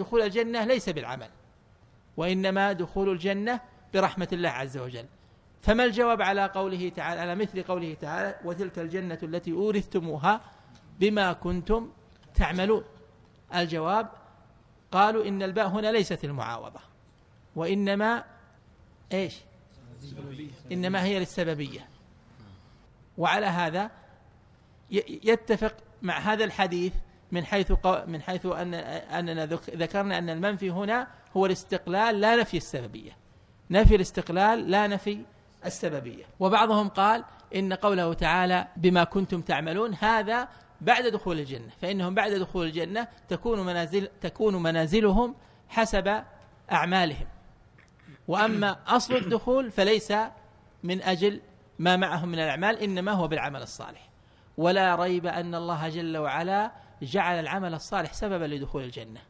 دخول الجنة ليس بالعمل وإنما دخول الجنة برحمة الله عز وجل فما الجواب على قوله تعالى على مثل قوله تعالى وتلك الجنة التي أورثتموها بما كنتم تعملون الجواب قالوا إن الباء هنا ليست المعاوضة وإنما إيش إنما هي للسببية وعلى هذا يتفق مع هذا الحديث من حيث قو... من حيث ان اننا ذكرنا ان المنفي هنا هو الاستقلال لا نفي السببيه. نفي الاستقلال لا نفي السببيه، وبعضهم قال ان قوله تعالى بما كنتم تعملون هذا بعد دخول الجنه، فانهم بعد دخول الجنه تكون منازل تكون منازلهم حسب اعمالهم. واما اصل الدخول فليس من اجل ما معهم من الاعمال انما هو بالعمل الصالح. ولا ريب ان الله جل وعلا جعل العمل الصالح سببا لدخول الجنه